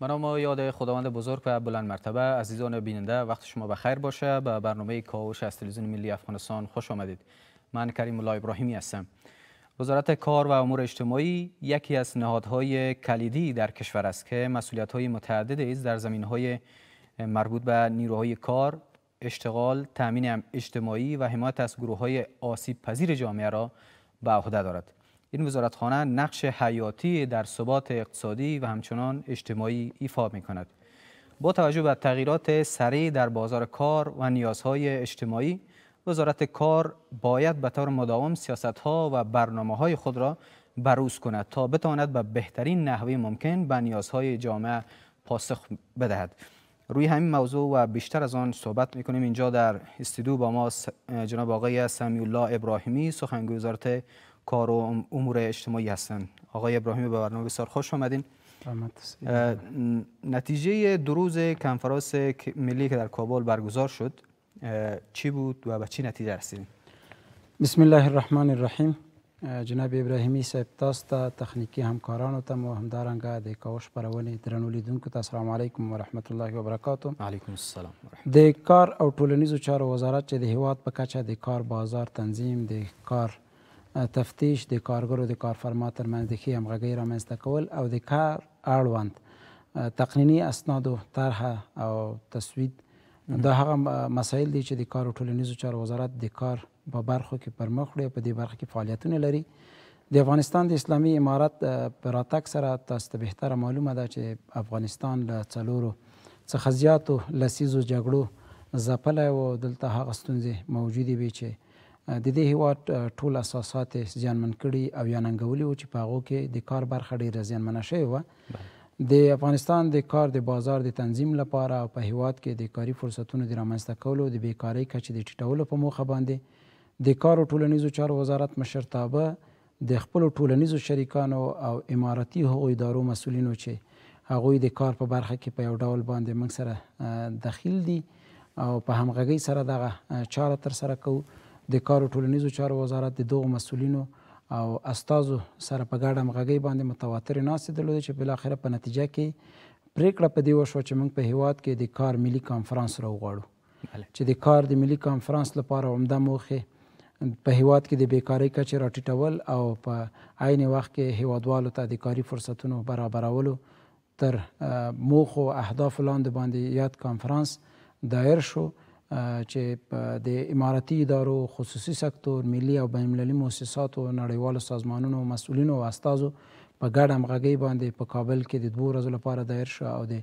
بنام و یاد خداوند بزرگ و بلند مرتبه عزیزان بیننده وقت شما بخیر باشه به برنامه کاوش از تلویزیون ملی افغانستان خوش آمدید من کریم الله ابراهیمی هستم وزارت کار و امور اجتماعی یکی از نهادهای کلیدی در کشور است که مسئولیت‌های متعددی ایز در های مربوط به نیروهای کار، اشتغال، تامین اجتماعی و حمایت از های آسیب پذیر جامعه را به عهده دارد. این وزارتخانه نقش حیاتی در ثبات اقتصادی و همچنان اجتماعی ایفا می کند. با توجه به تغییرات سریع در بازار کار و نیازهای اجتماعی وزارت کار باید به طور مداوم سیاستها و برنامه های خود را بروز کند تا بتواند به بهترین نحوه ممکن به نیازهای جامعه پاسخ بدهد روی همین موضوع و بیشتر از آن صحبت میکنیم اینجا در استودیو با ما جناب آقای سمیولا ابراهیمی سخنگوی وزارت کار و امور اجتماعی هستند آقای ابراهیم به برنامه بسیار خوش آمدین نتیجه دو روز کنفرانس ملی که در کابل برگزار شد چی بود و به چی نتیجه رسیدیم بسم الله الرحمن الرحیم جناب ابراهیمی صاحب تاسو ته تخنیکی همکارانو ته مو همدارنګه د کاوش پرونې درنو لیدونکو ته السلام علیکم ورحمت الله برکاتو علیکم السلام د کار او ټولنیزو چارو وزارت چې د هیواد په د کار بازار تنظیم د کار تفتیش د کارګرو د کارفرما ترمنځ د ښې همغږۍ رامنځته کول او د کار اړوند تقنیني اسنادو طرحه او تصویب دا هغه مسایل دي چې د کار او ټولنیزو چارو وزارت د کار په برخو کې پرمخ وړي په دې برخه کې فعالیتونه لري د افغانستان د اسلامي امارت په راتګ سره تاسو ته بهتره معلومه ده چې افغانستان له څلورو څخه زیاتو لسیزو جګړو ځپلی و دلته هغه ستونزې موجودې وي چې د دې هیواد ټول اساسات زیانمن کړي او یا ننګولي وو چې په هغو کې د کار برخه ډېره زیانمنه شوې وه د افغانستان د کار د بازار د تنظیم لپاره او په هیواد کې د کاري فرصتونو د رامنځته کولو د بیکارۍ کچې د ټیټولو په موخه باندې د کار او ټولنیزو چارو وزارت مشرتابه د خپلو ټولنیزو شریکانو او اماراتي هغو ادارو مسؤلینو چې هغوی د کار په برخه کې په یو ډول باندې موږ سره دخیل دي او په همغږۍ سره دغه چاره ترسره کوو د کار او ټولنیزو چارو وزارت د دوه مسولینو او استازو سره په ګډه مغږی باندې متواتر ناس درلودې چې بل اخر په نتیجه کې پریکړه په دې وشو چې موږ په هیواد کې د کار ملي کانفرنس راوغواړو چې د کار د ملي کانفرنس لپاره عمده موخه په هیواد کې د بیکاری کچه راټیټول او په عین وخت کې هیوادوالو ته د کاري فرصتونو برابرولو تر موخو اهداف لاندې باندې یاد کانفرنس دایر شو چې د اماراتي ادارو خصوصي سکتور ملي او بین المللي مؤسساتو نړیوالو سازمانونو مسؤلینو او استادو په ګډه همغږۍ باندې په کابل کې د دوو ورځو لپاره دایر شو او د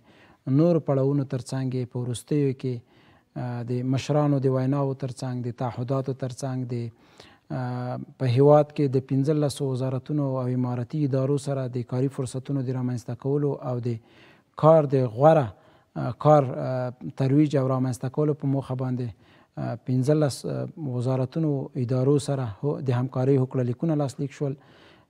نور پړاوونو ترڅنګ په وروستیو کې د مشرانو د ویناو ترڅنګ د تعهداتو ترڅنګ د په هیواد کې د 15 وزارتونو او اماراتي ادارو سره د کاري فرصتونو د رامنځته کولو او د کار د غوره کار ترویج او رامنځته کولو په موخه باندې پنځلس وزارتونو ادارو سره د همکارۍ هوکړه لاسلیک شول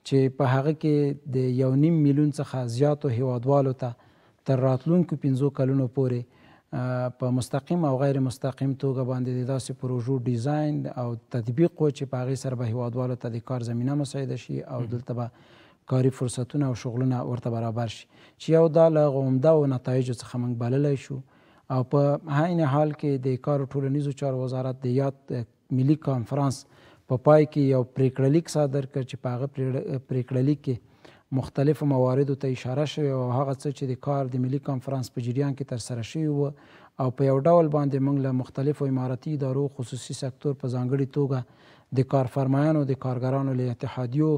چې په هغه کې د یو نیم میلیون څخه زیاتو هیوادوالو ته تر راتلونکو پنځو کلونو پورې په مستقیم او غیر مستقیم توګه باندې د داسې پروژو ډیزاین او تطبیق و چې په هغې سره به هیوادوالو ته د کار زمینه مساعده شي او دلته به کاري فرصتونه او شغلونه ورته برابر شي چې یو دا له عمده او نتایجو څخه موږ بللی شو او په عین حال کې د کار ټولنیزو چارو وزارت د یاد ملي کانفرانس په پای کې یو پریکړه لیک صادر کړ چې په هغه پریکړه لیک کې مختلف مواردو ته اشاره شوې او هغه څه چې د کار د ملي کانفرانس په جریان کې ترسره شوي و او په یو ډول باندې موږ له مختلفو اماراتي ادارو خصوصي سکتور په ځانګړي توګه د کارفرمایانو د کارګرانو له اتحادیو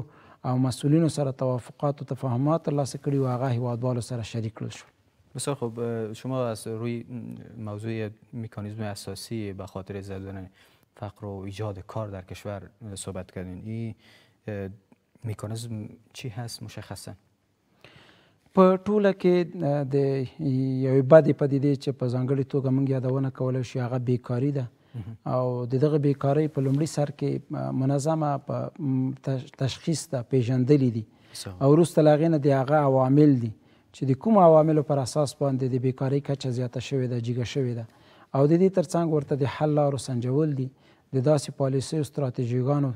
او مسولینو سره توافقات او تفاهمات ترلاسه کړي او هغه هیوادوالو سره شریک کړل شو بسیار خب شما از روی موضوع مکانیزم اساسی به خاطر زدن فقر و ایجاد کار در کشور صحبت کردین این میکانیزم چی هست مشخصا په ټوله کې د یوې بدې پدیدې چې په ځانګړې توګه موږ یادونه کولی شو هغه بیکاري ده او د دغه بیکاری په لومړي سر کې منظمه په تشخیص ته پیژندلې دي او وروسته له هغې نه د هغه عوامل دي چې د کوم عواملو پر اساس باندې د بیکاری کچه زیاته شوې ده جګه شوې ده او د دې تر څنګ ورته د حل لارو سنجول دي د داسې پالیسیو ستراتیژیګانو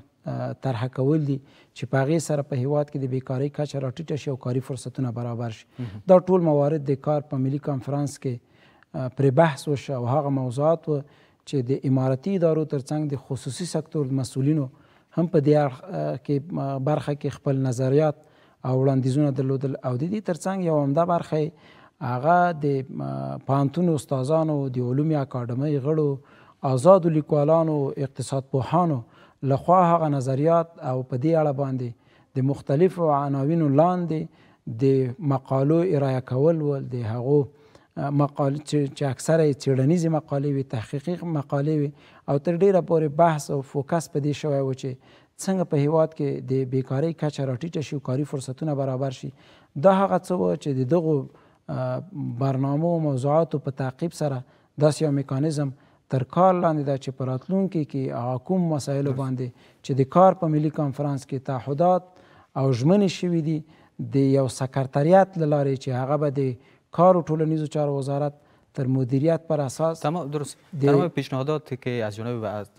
طرحه کول دي چې په هغې سره په هیواد کې د بیکارۍ کچه راټیټه شي او کاري فرصتونه برابر شي دا ټول موارد د کار په ملي کانفرانس کې پرې بحث وشو او هغه موضوعات و چې د اماراتي ادارو ترڅنګ د خصوصي سکتور مسولینو هم په دې کې برخه کې خپل نظریات او وړاندیزونه درلودل او د دې ترڅنګ یو عمده برخه هغه د پانتون استادانو د علوم اکاډمۍ غړو آزاد لیکوالانو اقتصاد پوهانو لخوا هغه نظریات او په دې اړه باندې د مختلفو عناوینو لاندې د مقالو ارایه کول ول د هغو مقال چې اکثره چیرنیزي مقالې وي تحقیقي مقالې وي او تر ډیره پورې بحث او فوکس په دې شوی و چې څنګه په هیواد کې د بیکاری کچه راټیټه شي او کاري فرصتونه برابر شي دا هغه څه و چې د دغو برنامو او موضوعاتو په تعقیب سره داسې یو میکانیزم تر کار لاندې دا چې په راتلونکي کې هغه کوم مسایلو باندې چې د کار په ملي کانفرانس کې تعهدات او ژمنې شوي دي د یو سکرتریات له لارې چې هغه به د کار و ټولنیزو چارو وزارت تر مدیریت پر اساس تمام درست تمام پیشنهادات که از جانب از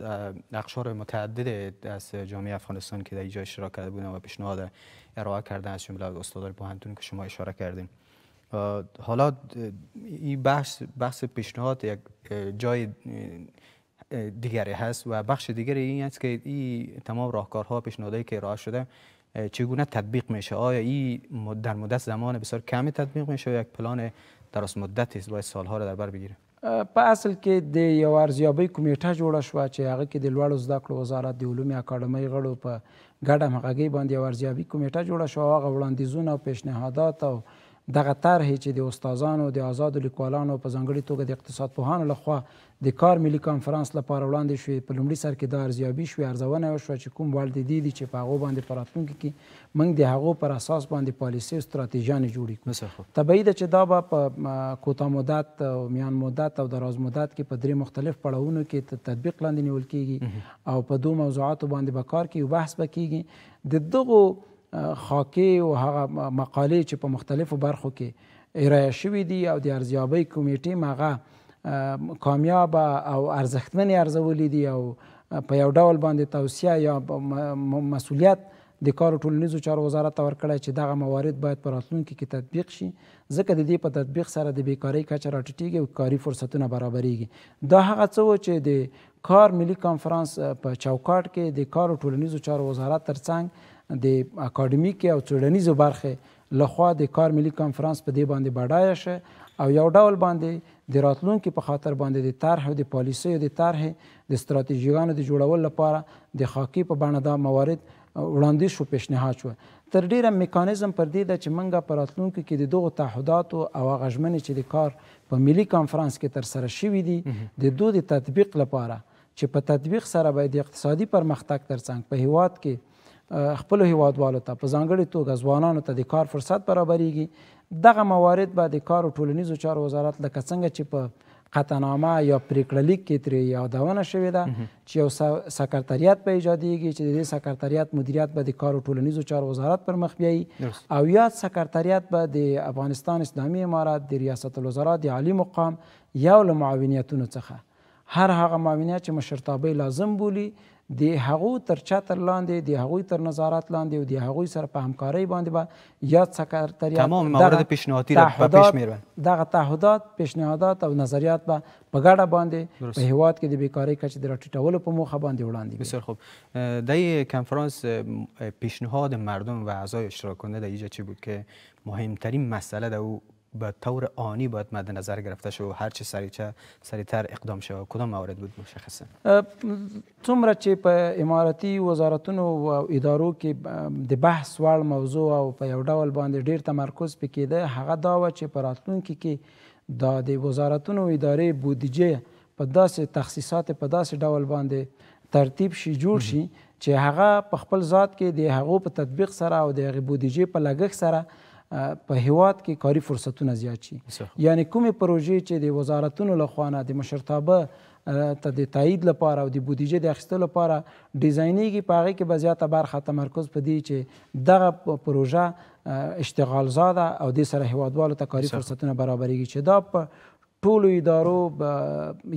اقشار متعدد از جامعه افغانستان که در اینجا اشتراک کرده بودن و پیشنهاد ارائه کرده از جمله استاد بوهندون که شما اشاره کردین حالا این بحث بحث پیشنهاد یک جای دیگری هست و بخش دیگری این است که این تمام راهکارها پیشنهادهایی که ارائه شده چگونه تطبیق میشه آیا این در مدت زمان بسیار کمی تطبیق میشه یا یک پلان دراز مدت است باید سالها را در بر بگیره په اصل کې د یو ارزیابي کمیټه جوړه شوه چې هغه کې د لوړو زده کړو وزارت د علومي اکاډمۍ غړو په ګډه همغږۍ باندې یو ارزیابي کمیټه جوړه شوه هغه وړاندیزونه او پیشنهادات او دغه طرحې چې د استادانو د آزادو لیکوالانو په ځانګړې توګه د اقتصاد پوهانو لخوا د کار ملي کانفرانس لپاره وړاندې شوې په لومړي سر کې دا ارزیابي شوې ارزونه وشوه چې کوم والدیدې دي چې په هغو باندې په راتلونکي کې موږ د هغو پر اساس باندې پالیسي او ستراتیژیانې جوړې کړو طبیعي ده چې دا به په کوتا مدت او میان مدت او دراز مدت کې په درې مختلف پړاوونو کې تطبیق لاندې نیول کیږي او په دوه موضوعاتو باندې به کار کوي بحث به کیږي د دغو خاکي او هغه مقالې چې په مختلفو برخو کې ارایه شوي دي او د ارزیابۍ کمیټې هغه کامیاب او ارزښتمنې ارزولې دي او په یو ډول باندې توصیه یا مسؤلیت د کار ټولنیزو چارو وزارت تور کړی چې دغه موارد باید په راتلونکي کې تطبیق شي ځکه د دې په تطبیق سره د بیکارۍ کچه راټیټېږي او کاري فرصتونه برابرېږي دا هغه څه و چې د کار ملي کانفرانس په چوکاټ کې د کار ټولنیزو چارو وزارت ترڅنګ د اکاډمیک او څېړنیزو برخې لخوا د کار ملي کانفرنس په دې باندې بډایه شه او یو ډول باندې د راتلونکي په خاطر باندې د طرح او د پالیسیو د طرح د ستراتیژیانو د جوړولو لپاره د خاکی په بڼه دا موارد وړاندې شو پیشنهاد شو تر ډیره میکانیزم پر دې ده چې منګه په راتلونکو کې د دغو تعهداتو او هغه ژمنې چې د کار په ملي کانفرنس کې ترسره شوي دي د دوی د تطبیق لپاره چې په تطبیق سره باید اقتصادي پرمختګ ترڅنګ په هیواد کې خپل هیوادوالو ته په ځانګړي توګه ځوانانو ته د کار فرصت برابرېږي دغه موارد به د کار او ټولنیزو چارو وزارت لکه څنګه چې په قطعنامه یا پریکړه لیک کې ترې یادونه شوې ده چې یو سکرتریات به ایجادېږي چې د دې سکرتریات مدیریت به د کار او ټولنیزو چارو وزارت پر مخ بیایي او یاد سکرتریات به د افغانستان اسلامي امارات د ریاست الوزرا د عالي مقام یو له معاونیتونو څخه هر هغه معاونین چې مشرتابه لازم بولی د هغو تر چتر لاندې د هغوی تر نظارت لاندې او د هغوی سره په همکارۍ باندې به یا سکرټریات تمام موارد پیشنهادی را به پیش میروند دغه تعهدات پیشنهادات او نظریات به په ګډه باندې په هیواد کې د بیکاری کچې د راټیټولو په موخه باندې وړاندې بسیار خوب در کنفرانس پیشنهاد مردم و اعضای اشتراک کننده در اینجا چی بود که مهمترین مسئله در او به طور آنی باید مد نظر گرفته شد و هر چه سریعتر سریعتر اقدام شود کدام موارد بود مشخصا څومره چې په اماراتي وزارتونو او ادارو کې د بحث وړ موضوع او په یو ډول باندې ډیر تمرکز پکې ده هغه دا و چې په راتلونکي کې دا د وزارتونو ادارې بودیجه په داسې تخصیصات په داسې ډول باندې ترتیب شي جوړ شي چې هغه په خپل ذات کې د هغو په تطبیق سره او د هغې بودیجې په لګښت سره په هیواد کې کاري فرصتونه زیات شي یعنی کومې پروژې چې د وزارتونو له خوا نه د مشرتابه ته د تایید لپاره او د بودیجې د اخیستلو لپاره ډیزاینېږي په هغې کې به زیاته برخه تمرکز په دې چې دغه پروژه اشتغال زاده او دې سره هیوادوالو ته کاري فرصتونه برابرېږي چې دا په ټولو ادارو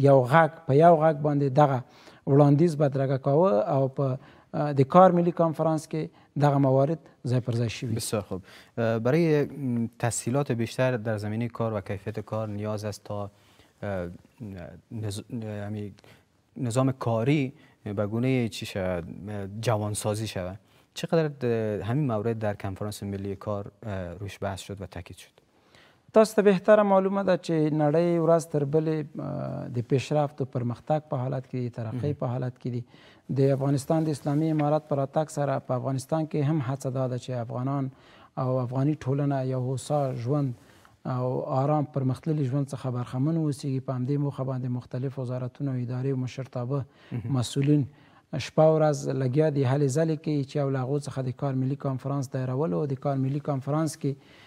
یو غږ په یو غږ باندې دغه وړاندیز بدرګه کاوه او په د کار ملي کانفرانس کې دغه موارد ځای پر بسیار خوب برای تسهیلات بیشتر در زمینه کار و کیفیت کار نیاز است تا یعنی نظام کاری به گونه چی شود جوانسازی شود چقدر همین مورد در کنفرانس ملی کار روش بحث شد و تاکید شد تاسو ته بهتره معلومه ده چې نړۍ ورځ تر بلې د پیشرفت او پرمختګ په حالت کې دي ترقۍ په حالت کې دي د افغانستان د اسلامي امارات پر راتګ سره په افغانستان کې هم هڅه دا ده چې افغانان او افغاني ټولنه یو هوسا ژوند او آرام پرمختللي ژوند څخه برخمن اوسیږي په همدې موخه باندې مختلف وزارتونه او ادارې او مشرتابه مسؤلین شپه ورځ لګیا دي هلې ځلې کوي چې او له هغو څخه د کار ملي کانفرانس دایرولو د کار ملي کانفرانس کې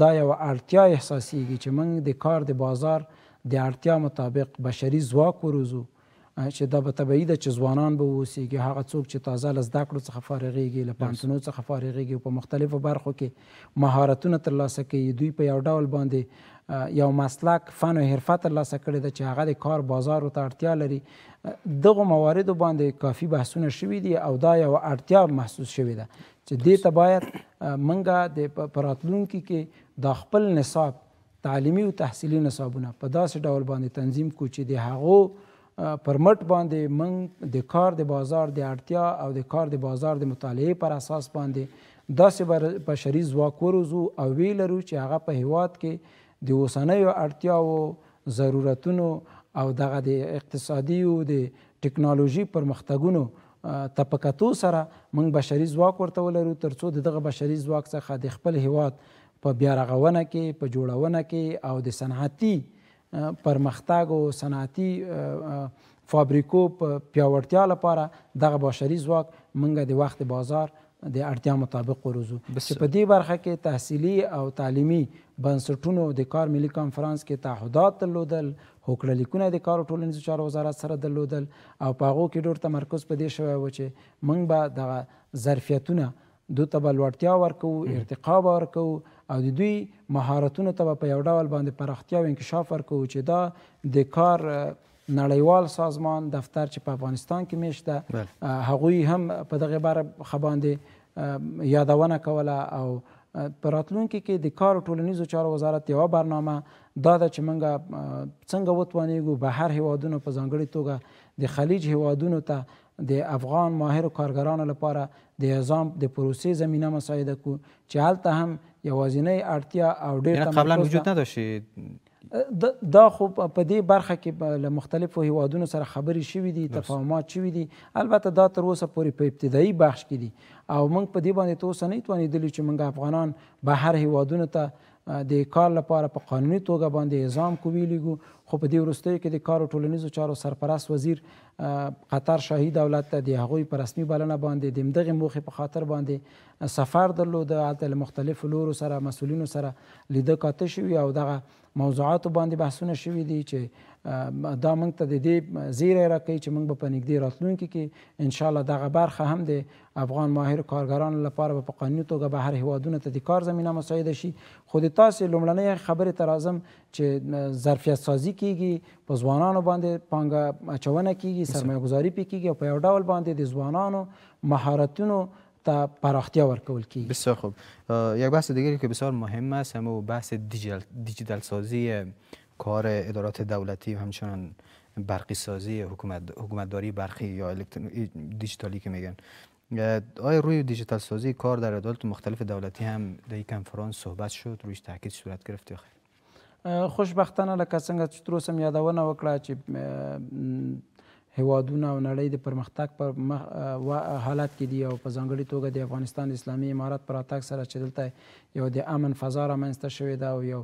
دا یو اړتیا احساسیږي چې موږ د کار د بازار د اړتیا مطابق بشري ځواک وروزو چې دا به طبیعي ده چې ځوانان به واوسیږي هغه څوک چې تازه له زده کړو څخه فارغیږي له پوهنتونو څخه فارغیږي په مختلفو برخو کې مهارتونه ترلاسه کوي دوی په یو ډول باندې یو مسلک فن او حرفه ترلاسه کړې ده چې هغه د کار بازار ته اړتیا لري دغو مواردو باندې کافي بحثونه شوي دي او دا یو اړتیا محسوس شوې ده چې دې ته باید منګه د په راتلونکي کې دا خپل نصاب تعلیمي او تحصیلي نصابونه په داسې ډول باندې تنظیم کو چې د هغو پر مټ باندې من د کار د بازار د اړتیا او د کار د بازار د مطالعه پر اساس باندې داسې بشري ځواک وروزو او وی لرو چې هغه په هیواد کې د اوسنیو اړتیاو ضرورتونو او دغه د اقتصادي او د ټکنالوژي پرمختګونو ته په کتو سره موږ بشري ځواک ورته ولرو ترڅو دغه بشري ځواک څخه د خپل هیواد په بیا رغونه کې په جوړونه کې او د صنعتي پرمختګ او صنعتي فابریکو په پیاوړتیا لپاره دغه بشري ځواک منګه د وخت بازار د اړتیا مطابق وروزو چې په دې برخه کې تحصیلي او تعلیمي بنسټونو د کار ملي کانفرنس کې تعهدات درلودل هوکړه لیکونه د کار ټولنیزو چارو وزارت سره درلودل او په هغو کې ډېر تمرکز په دې شوی و چې موږ به دغه ظرفیتونه دوی ته به لوړتیا ورکوو ارتقا به ورکوو او د دوی مهارتونو ته به په یو ډول باندې پراختیا او انکشاف ورکوو چې دا د کار نړیوال سازمان دفتر چې په افغانستان کې میشته هغوی هم په دغه باره خباندې یادونه کوله او په راتلونکي کې د کار ټولنیزو چارو وزارت یوه برنامه دا ده چې موږ څنګه وتوانیږو بهر هیوادونو په ځانګړې توګه د خلیج هیوادونو ته د افغان ماهر کارګرانو لپاره د نظام د پروسې زمینه مساعده کو چې هلته هم یوازینۍ اړتیا او ډېر یعنی قبلا وجود نداشت دا خو په دې برخه کې له مختلفو هیوادونو سره خبرې شوې دي تفاهمات شوې دي البته دا تر اوسه پورې په ابتدایي بخش کې دي او موږ په دې باندې تر اوسه نه توانېدلي چې موږ افغانان بهر هیوادونو ته د کار لپاره په قانوني توګه باندې اعزام کو ویلي خو په دې وروستیو کې د کار او ټولنیزو چارو سرپرست وزیر قطر شاهي دولت ته د هغوی په رسمي بلنه باندې د همدغې موخې په خاطر باندې سفر درلود هلته له مختلفو لورو سره مسؤلینو سره لیده کاته شوي او دغه موضوعاتو باندې بحثونه شوي دي چې دا موږ ته د دې زیری راکوي چې موږ به په نږدې راتلونکي کې انشاءالله دغه برخه هم د افغان ماهر کارګرانو لپاره به په قانوني توګه بهر هیوادونو ته د کار زمینه مساعده شي خو د تاسې لومړنۍ خبرې ته راځم چې ظرفیت سازي کیږي په ځوانانو باندې پانګه اچونه کیږي سرمایه گذاری پې کیږي او په یو ډول باندې د ځوانانو مهارتونو تا پراختیا ورکول کی بسیار خوب یک بحث دیگری که بسیار مهم است هم بحث دیجیتال سازی کار ادارات دولتی و همچنان برقی سازی حکومت حکومتداری برقی یا دیجیتالی که میگن آیا روی دیجیتال سازی کار در ادارات مختلف دولتی هم در این کنفرانس صحبت شد رویش تاکید صورت گرفت خوشبختانه لکه څنګه چې تر اوسه یادونه وکړه چې هیوادونه او نړۍ د پرمختګ پر مخ حالت کې دي او په ځانګړي توګه د افغانستان اسلامي امارات پر راتګ سره چې دلته یو د امن فضا رامنځته شوې ده او یو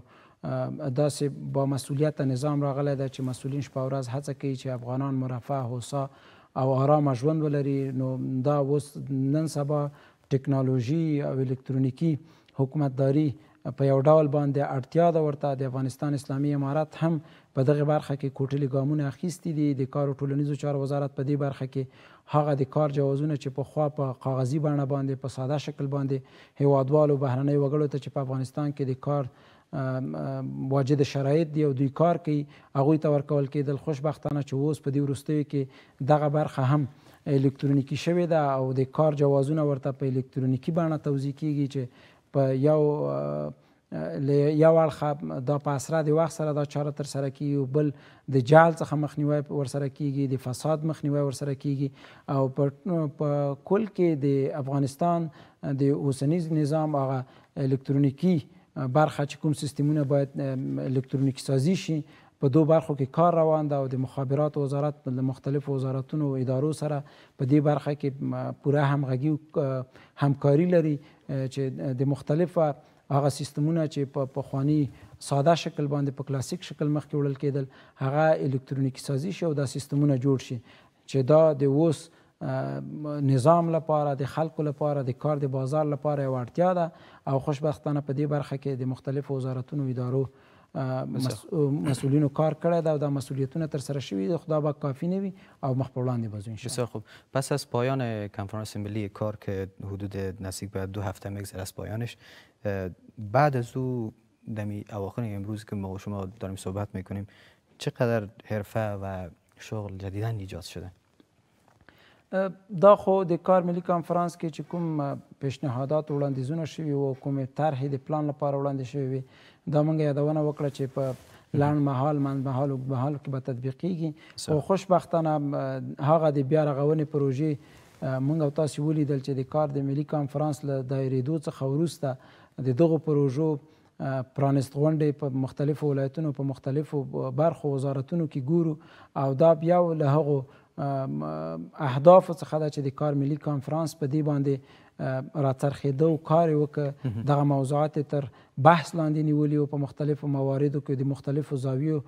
داسې با مسؤلیت نظام راغلی ده چې مسؤلین شپه ورځ هڅه کوي چې افغانان مرفه هوسا او آرام ژوند ولري نو دا اوس نن سبا ټکنالوژي او الکترونیکی حکومتداري په یو ډول باندې اړتیا ده ورته د افغانستان اسلامي امارات هم په دغه برخه کې کوټلي ګامونه اخیستي دي د کار ټولنیزو چارو وزارت په دې برخه کې هغه د کار جوازونه چې په خوا په کاغذي بڼه باندې په ساده شکل باندې هیوادوالو بهرنۍ وګړو ته چې په افغانستان کې د کار واجد شرایط دی او دوی کار کوي هغوی ته ورکول کېدل خوشبختانه چې اوس په دې وروستیو کې دغه برخه هم الکترونیکی شوې ده او د کار جوازونه ورته په الکترونیکی بڼه توضیح کیږي چې په یو له یو اړخه دا په اسره د وخت سره دا چاره تر سره کیږي او بل د جال څخه مخنیوي ورسره کیږي د فساد مخنیوي ورسره کیږي او په کل کې د افغانستان د اوسنیز نظام هغه الکترونیکی برخه چې کوم سیستمونه باید الکترونیکی سازی شي په دوه برخو کې کار روان ده او د مخابرات وزارت د مختلفو وزارتونو او ادارو سره په دې برخه کې پوره همغږي همکاري لري چې د مختلفه هغه سیستمونه چې په پخوانی ساده شکل باندې په کلاسیک شکل مخکې وړل کېدل هغه الکترونیکی سازي شي او دا سیستمونه جوړ شي چې دا د اوس نظام لپاره د خلکو لپاره د کار د بازار لپاره یو اړتیا ده او خوشبختانه په دې برخه کې د مختلفو وزارتونو ادارو مسؤلینو کار کړی دا د مسئولیتونه تر سره شوی د خدا به کافی نوی او مخ په وړاندې بزو ان بسیار خوب پس از پایان کنفرانس ملی کار که حدود نزدیک به دو هفته میگذره از پایانش بعد از او دمی اواخر امروز که ما و شما داریم صحبت میکنیم چقدر حرفه و شغل جدیدا ایجاد شده دا خو د کار ملي کانفرنس کې چې کوم پیشنهادات وړاندیزونه شوي وو کومې طرحې د پلان لپاره وړاندې شوي وي دا موږ یادونه وکړه چې په لنډ مهال منځمهال اوږدمهال کې به تطبیقیږي او خوشبختانه هغه د بیا رغونې پروژې موږ او تاسې ولیدل چې د کار د ملي کانفرنس له دایرېدو څخه وروسته د دغو پروژو پرانست غونډې په مختلفو ولایتونو په مختلفو برخو وزارتونو کې ګورو او دا بیا له هغو اهداف څخه ده چې د کار ملي کانفرنس په دې باندې راڅرخېده او کار یې وکړ دغه موضوعات تر بحث لاندې نیولي او په مختلفو مواردو کې د مختلفو زاویو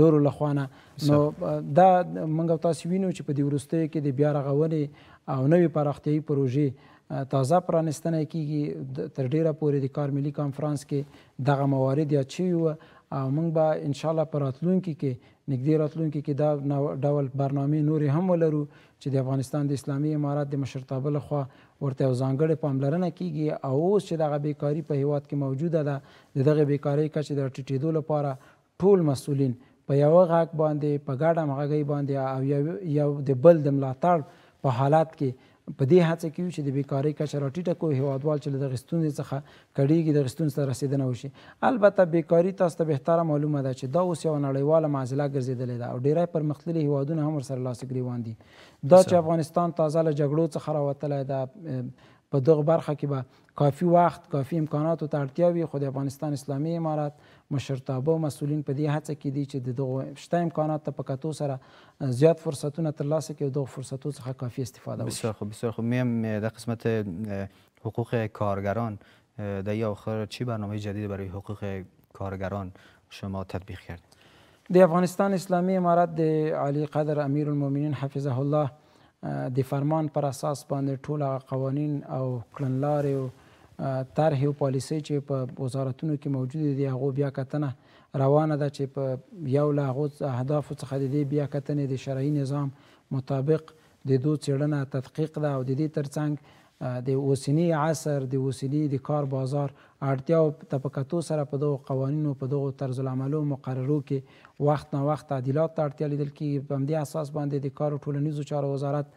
لورو لخوا نه نو دا موږ تاسو وینو چې په دې وروستیو کې د بیا رغونې او نوې پراختیایي پروژې تازه پرانستنه کیږي تر ډیره پورې د کار ملي کانفرنس کې دغه موارد یا چی و او موږ به ان شاء الله په راتلونکي کې نږدې راتلونکي کې دا ډول برنامه نورې هم ولرو چې د افغانستان د اسلامي امارات د مشرتابه لخوا ورته ځانګړې پاملرنه کیږي او اوس چې دغه بیکاری په هیواد کې موجوده ده دغه بیکاری کچه د ټیټېدو لپاره ټول مسولین په یو غاک باندې په ګډه مغږی باندې او یو د بل د ملاتړ په حالات کې په دې هڅه کې چې د بیکاری کچه راټیټه کړو هیوادوال چې له دغې ستونزې څخه کړېږي دغې ستونزې ته رسېدنه وشي البته بیکاري تاسو ته بهتره معلومه ده چې دا اوس یوه نړیواله معضله ګرځېدلې ده او ډېری پرمختللي هیوادونه هم ورسره لاسه ګریوان دي دا چې افغانستان تازه له جګړو څخه راوتلی ده په دغه برخه کې به کافی وخت کافی امکاناتو ته اړتیا وي خو د افغانستان اسلامي امارات مشرتابه مسولین په دې هڅه کې دي چې د دغه شته امکانات ته په کتو سره زیات فرصتونه ترلاسه کړي او دغه فرصتو څخه کافی استفاده وکړي بسیار خوب بسیار خوب میم در قسمت حقوق کارگران در این آخر چی برنامه جدید برای حقوق کارگران شما تطبیق کردید؟ د افغانستان اسلامی امارات د علی قدر امیر المؤمنین حفظه الله د فرمان پر اساس باندې ټول قوانین او کړنلارې او طرحې او پالیسۍ چې په وزارتونو کې موجود دي هغو بیا کتنه روانه ده چې په یو له هغو اهدافو څخه د دې بیا کتنې د شرعي نظام مطابق د دو څېړنه تدقیق ده او د دې ترڅنګ د اوسنی عصر د اوسنی د کار بازار اړتیاو ته په کتو سره په دغو قوانینو په دغو طرز العملو مقررو کې وخت نه وخت تعدیلات ته اړتیا لیدل کېږي په همدې اساس باندې د کار ټولنیزو چارو وزارت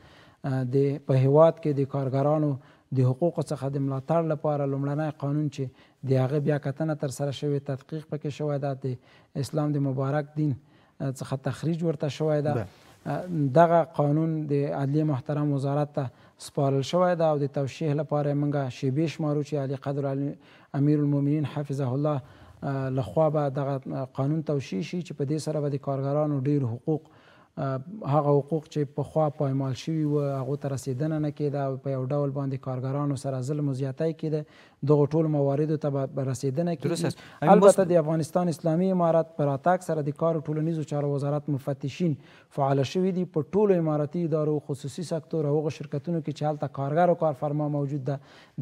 د په هیواد کې د کارګرانو د حقوقو څخه د ملاتړ لپاره لومړنی قانون چې د هغه بیاکتنه ترسره شوې تدقیق پکې شوی ده د اسلام د مبارک دین څخه تخریج ورته شوی ده دغه قانون د عدلیه محترم وزارت ته سپارل شوی ده او د توشیح لپاره موږ شیبې شمارو چې علي قدر علي امیر المؤمنین حفظه الله لخوا به دغه قانون توشیح شي چې په دې سره به د کارګرانو ډیر حقوق هغه حقوق چې په خوا پایمال شوي و هغه ته رسیدنه نه کیده په یو ډول باندې کارګرانو سره ظلم او زیاتۍ کیده دغه ټول مواردو ته به رسیدنه کیږي البته د افغانستان اسلامي امارات پر اتاک سره د کار ټولنیزو چارو وزارت مفتشین فعال شوي دي په ټولو اماراتي ادارو خصوصي سکتور او هغو شرکتونو کې چې هلته کارګر او کارفرما موجود ده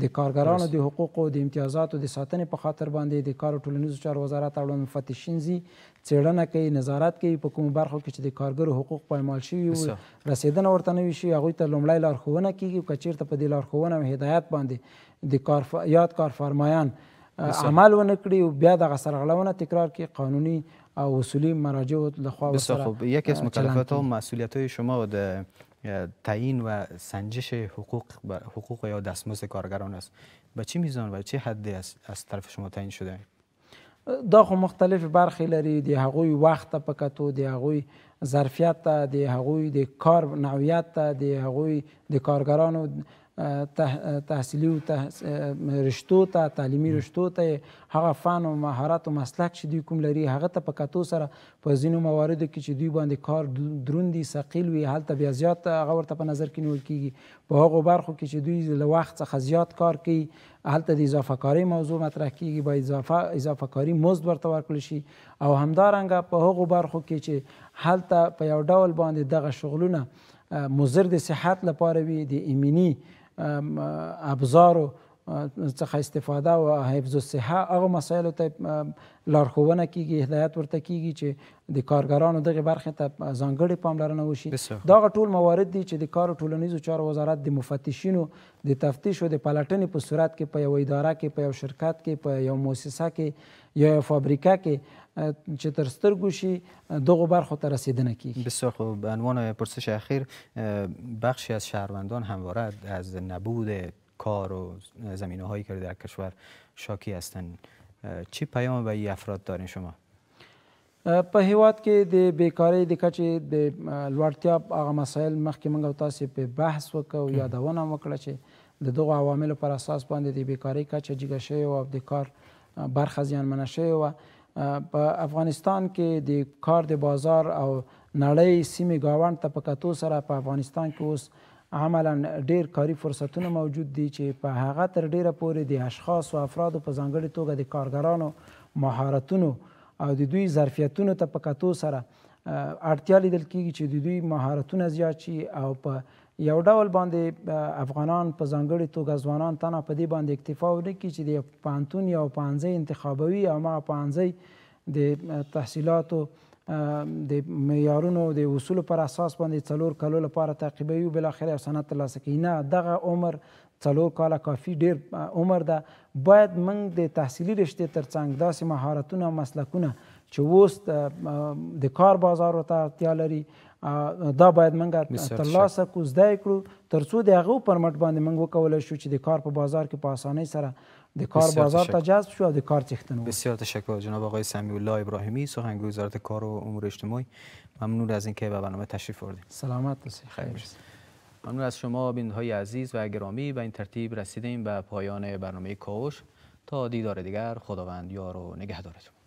د کارګرانو د حقوقو د امتیازاتو د ساتنې په خاطر باندې د کار ټولنیزو چارو وزارت اړوند مفتشین زی څېړنه کوي نظارت کوي په کومو برخو کې چې د کارګرو حقوق پایمال شوي وي رسېدنه ورته نه وي شوي هغوی ته لومړی لارښوونه کیږي که چېرته په دې لارښوونه او هدایت باندې د کار یاد کارفرمایان عمل ونه کړي بیا دغه سرغړونه تکرار کړي قانوني او اصولی مراجع لخوا بسیار یکی از مکلفات ها مسئولیت های شما در تعیین و سنجش حقوق حقوق یا دستمزد کارگران است به چه میزان و چه حدی از, از طرف شما تعیین شده دا خو مختلف برخې لري د هغوی وخت ته په کتو د هغوی ظرفیت ته د هغوی د کار نوعیت ته د هغوی د کارګرانو تحصیلي او رشتو ته تعلیمي رشتو ته هغه فن او مهارت او مسلک چې دوی کوم لري هغه ته په کتو سره په ځینو مواردو کې چې دوی باندې کار دروندي ثقیل وي هلته بیا زیات هغه ورته په نظر کې نیول کیږي په هغو برخو کې چې دوی له وخت څخه زیات کار کوي هلته د اضافه کاری موضوع مطرح کیږي با اضافه اضافه کاری مزد ورته ورکړل شي او همدارنګه په هغو برخو کې چې هلته په یو ډول باندې دغه شغلونه مضر د صحت لپاره وي د ایمني ابزاره څخه استفاده او حفظ الصحه هغه مسایلو ته لارښوونه کیږي هدایت ورته کیږي چې د کارګرانو دغه برخه ته ځانګړې پاملرنه وشي دا ټول موارد دي چې د کار او ټولنیزو چارو وزارت د مفتشینو د تفتیش او د پلټنې په صورت کې په یو اداره کې په یو شرکت کې په یو مؤسسه کې یا یو فابریکه کې چې تر سترګو شي دغه برخو ته رسیدنه کیږي بسیار خوب به عنوان پرسش اخیر بخشی از شهروندان همواره از نبود کار و زمینه هایی که در کشور شاکی هستند چی پیام به این افراد دارین شما په هیواد کې د بیکاری د کچې د لوړتیا هغه مسایل مخکې موږ تاسې په بحث وکړو یادونه وکړه چې د دغو عواملو پر اساس باندې د بیکاری کچه جګه شوې او د کار برخه زیانمنه شوې وه په افغانستان کې د کار د بازار او نړۍ سیمې ګاونډ ته په کتو سره په افغانستان کې اوس عملا ډیر کاری فرصتونه موجود دي چې په هغه تر ډیره پورې د اشخاص او افرادو په ځانګړې توګه د کارګرانو مهارتونو او د دوی ظرفیتونو ته په کتو سره اړتیا لیدل کیږي چې د دوی مهارتونه زیات شي او په یو ډول باندې افغانان په ځانګړې توګه ځوانان تنه په دې باندې اکتفا ونکړي چې د پانتون یا پانځي انتخابوي او ما پانځي د تحصیلاتو د معیارونو د اصولو پر اساس باندې څلور کالو لپاره تعقیبوي بل اخر یو سند ترلاسه کوي نه دغه عمر څلور کاله کافی ډیر عمر ده باید موږ د تحصیلي رشتې ترڅنګ داسې مهارتونه او مسلکونه چې اوس د کار بازار ته اړتیا لري دا باید منګه ترلاسه کو زده کړو ترڅو د هغه پر باندې منګ وکولی شو چې د کار په بازار کې په اسانۍ سره د کار بازار ته جذب شو او د کار تیختن بسیار تشکر جناب آقای سمیع الله ابراهیمی سخنگوی وزارت کار و امور اجتماعی ممنون از اینکه به برنامه تشریف آوردید سلامت باشید خیر ممنون از شما بینهای عزیز و گرامی و این ترتیب رسیدیم به پایان برنامه کاوش تا دیدار دیگر خداوند یار و نگهدارتون